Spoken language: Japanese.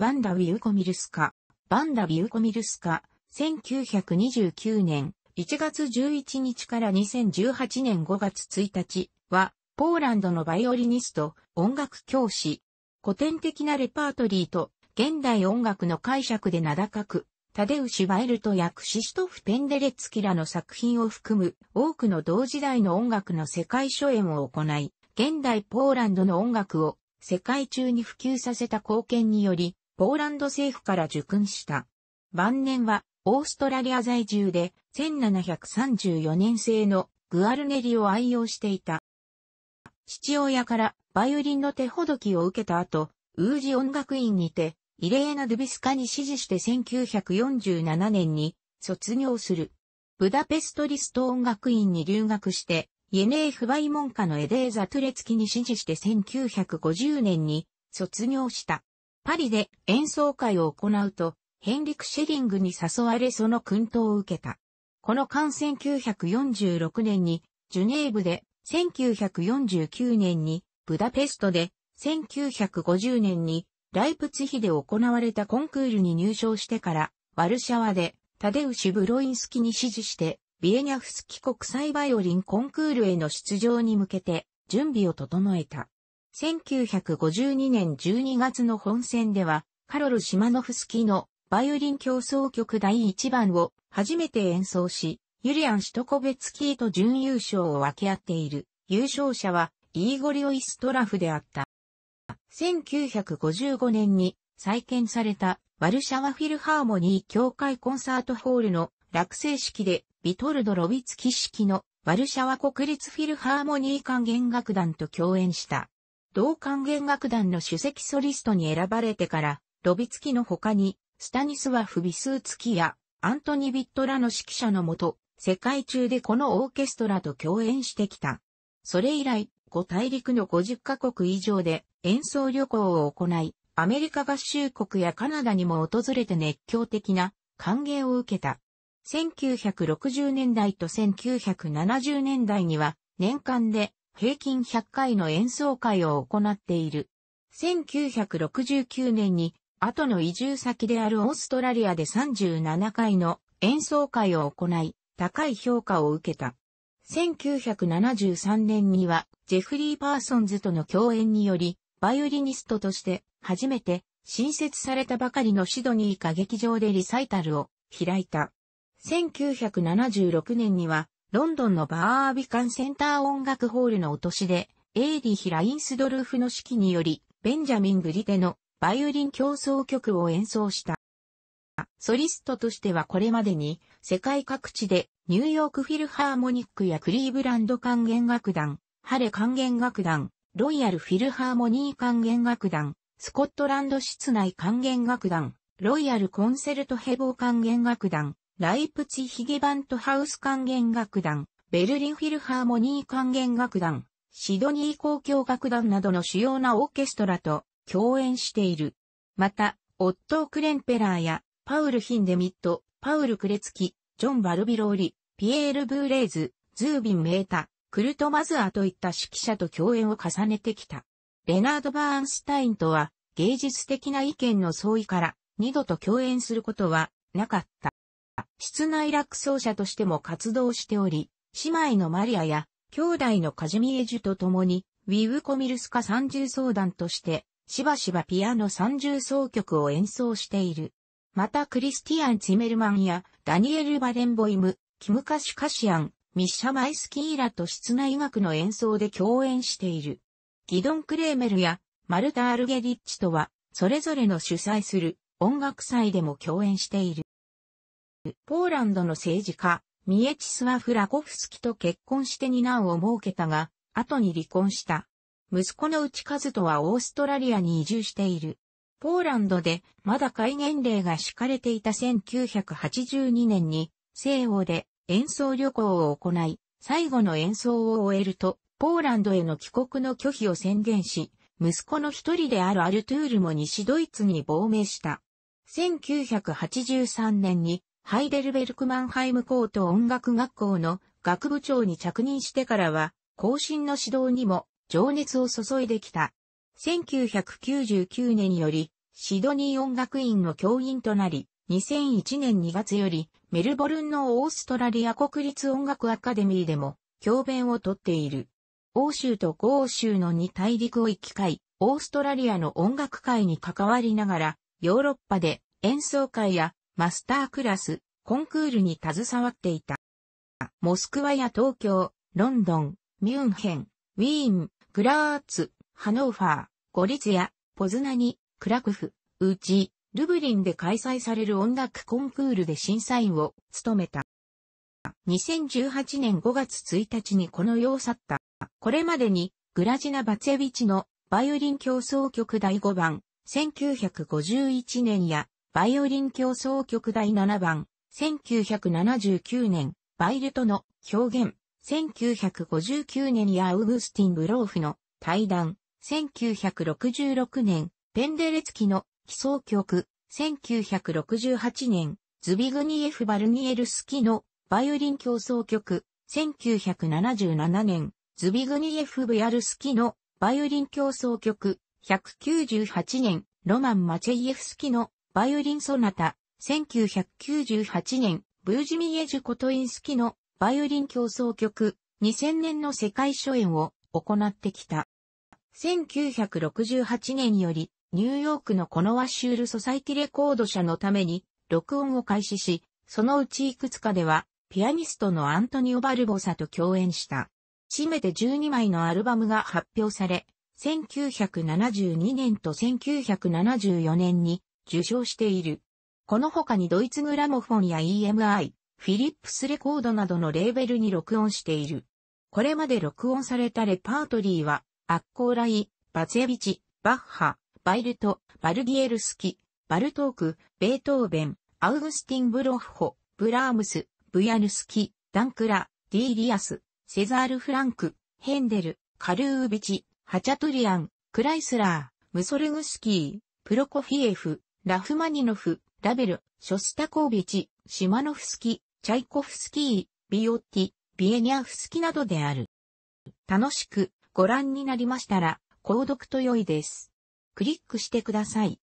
ワンダ・ウィウコミルスカ、バンダ・ウィウコミルスカ、1929年1月11日から2018年5月1日は、ポーランドのバイオリニスト、音楽教師。古典的なレパートリーと、現代音楽の解釈で名高く、タデウシュ・バエルトやクシシトフ・ペンデレッツキらの作品を含む多くの同時代の音楽の世界初演を行い、現代ポーランドの音楽を世界中に普及させた貢献により、ポーランド政府から受勲した。晩年は、オーストラリア在住で、1734年製のグアルネリを愛用していた。父親からバイオリンの手ほどきを受けた後、ウージ音楽院にて、イレーナ・ドゥビスカに指示して1947年に卒業する。ブダペストリスト音楽院に留学して、イエネーフバイ門下のエデーザ・トゥレツキに指示して1950年に卒業した。パリで演奏会を行うと、ヘンリク・シェリングに誘われその訓導を受けた。この間1946年にジュネーブで、1949年にブダペストで、1950年にライプツヒで行われたコンクールに入賞してから、ワルシャワでタデウシ・ブロインスキに指示して、ビエニャフスキ国際バイオリンコンクールへの出場に向けて準備を整えた。1952年12月の本戦では、カロル・シマノフスキのバイオリン競争曲第1番を初めて演奏し、ユリアン・シトコベツキーと準優勝を分け合っている優勝者はイーゴリオ・イストラフであった。1955年に再建されたワルシャワフィルハーモニー協会コンサートホールの落成式でビトルド・ロビツキ式のワルシャワ国立フィルハーモニー管弦楽団と共演した。同管弦楽団の首席ソリストに選ばれてから、ロビツキの他に、スタニスワフ・ビスーツキや、アントニ・ビットラの指揮者のもと、世界中でこのオーケストラと共演してきた。それ以来、5大陸の50カ国以上で演奏旅行を行い、アメリカ合衆国やカナダにも訪れて熱狂的な歓迎を受けた。1960年代と1970年代には年間で平均100回の演奏会を行っている。1969年に、後の移住先であるオーストラリアで37回の演奏会を行い、高い評価を受けた。1973年には、ジェフリー・パーソンズとの共演により、バイオリニストとして、初めて、新設されたばかりのシドニー歌劇場でリサイタルを開いた。1976年には、ロンドンのバービカンセンター音楽ホールの落としで、エイディヒ・ラインスドルフの指揮により、ベンジャミン・グリテのバイオリン競争曲を演奏した。ソリストとしてはこれまでに、世界各地でニューヨークフィルハーモニックやクリーブランド管弦楽団、ハレ管弦楽団、ロイヤルフィルハーモニー管弦楽団、スコットランド室内管弦楽団、ロイヤルコンセルトヘボー管弦楽団、ライプツィヒゲバントハウス管弦楽団、ベルリンフィルハーモニー管弦楽団、シドニー公共楽団などの主要なオーケストラと共演している。また、オットー・クレンペラーや、パウル・ヒンデミット、パウル・クレツキ、ジョン・バルビローリ、ピエール・ブーレーズ、ズービン・メータ、クルト・マズアといった指揮者と共演を重ねてきた。レナード・バーンスタインとは、芸術的な意見の相違から、二度と共演することはなかった。室内楽奏者としても活動しており、姉妹のマリアや兄弟のカジミエジュと共に、ウィウコミルスカ三重奏団として、しばしばピアノ三重奏曲を演奏している。またクリスティアン・ツィメルマンやダニエル・バレンボイム、キム・カシュカシアン、ミッシャ・マイスキーラと室内楽の演奏で共演している。ギドン・クレーメルやマルタ・アルゲリッチとは、それぞれの主催する音楽祭でも共演している。ポーランドの政治家、ミエチスワフ・ラコフスキと結婚して二男を設けたが、後に離婚した。息子の内和人はオーストラリアに移住している。ポーランドでまだ戒厳令が敷かれていた1982年に西欧で演奏旅行を行い、最後の演奏を終えると、ポーランドへの帰国の拒否を宣言し、息子の一人であるアルトゥールも西ドイツに亡命した。1983年にハイデルベルクマンハイムコート音楽学校の学部長に着任してからは、後進の指導にも情熱を注いできた。1999年より、シドニー音楽院の教員となり、2001年2月より、メルボルンのオーストラリア国立音楽アカデミーでも、教鞭をとっている。欧州と豪州の二大陸を行き交い、オーストラリアの音楽界に関わりながら、ヨーロッパで演奏会やマスタークラス、コンクールに携わっていた。モスクワや東京、ロンドン、ミュンヘン、ウィーン、グラーツ、ハノーファー、ゴリツヤ、ポズナニ、クラクフ、ウチ、ルブリンで開催される音楽コンクールで審査員を務めた。2018年5月1日にこの世を去った。これまでにグラジナ・バツェビチのバイオリン競争曲第5番1951年やバイオリン競争曲第7番、1979年、バイルトの表現、1959年ヤー・ウグスティン・ブローフの対談、1966年、ペンデレツキの基礎曲、1968年、ズビグニエフ・バルニエルスキのバイオリン競争曲、1977年、ズビグニエフ・ブヤルスキのバイオリン競争曲、198年、ロマン・マチェイエフスキのバイオリンソナタ、1998年、ブージミエジュ・コトインスキのバイオリン競争曲、2000年の世界初演を行ってきた。1968年より、ニューヨークのコノワシュール・ソサイティレコード社のために、録音を開始し、そのうちいくつかでは、ピアニストのアントニオ・バルボサと共演した。締めて12枚のアルバムが発表され、1972年と1974年に受賞している。この他にドイツグラモフォンや EMI、フィリップスレコードなどのレーベルに録音している。これまで録音されたレパートリーは、アッコーライ、バツヤビチ、バッハ、バイルト、バルギエルスキ、バルトーク、ベートーベン、アウグスティン・ブロッホ、ブラームス、ブヤルスキ、ダンクラ、ディーリアス、セザール・フランク、ヘンデル、カルービチ、ハチャトリアン、クライスラー、ムソルグスキー、プロコフィエフ、ラフマニノフ、ラベル、ショスタコービチ、シマノフスキ、チャイコフスキー、ビオッティ、ビエニアフスキなどである。楽しくご覧になりましたら、購読と良いです。クリックしてください。